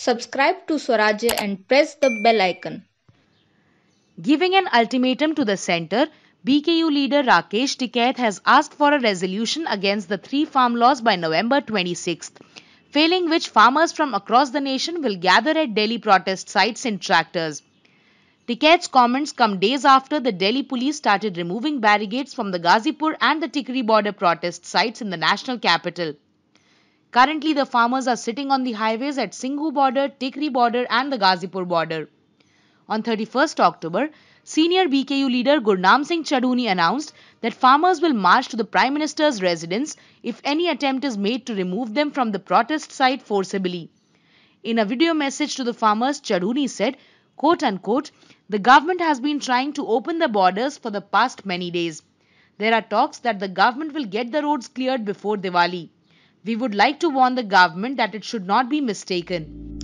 Subscribe to Swarajya and press the bell icon. Giving an ultimatum to the centre, BKU leader Rakesh Tiketh has asked for a resolution against the three farm laws by November 26th, failing which farmers from across the nation will gather at Delhi protest sites in tractors. Tiketh's comments come days after the Delhi police started removing barricades from the Gazipur and the Tikri border protest sites in the national capital. Currently, the farmers are sitting on the highways at Singhu border, Tikri border and the Ghazipur border. On 31st October, senior BKU leader Gurnam Singh Chaduni announced that farmers will march to the Prime Minister's residence if any attempt is made to remove them from the protest site forcibly. In a video message to the farmers, Chaduni said, quote unquote, the government has been trying to open the borders for the past many days. There are talks that the government will get the roads cleared before Diwali. We would like to warn the government that it should not be mistaken.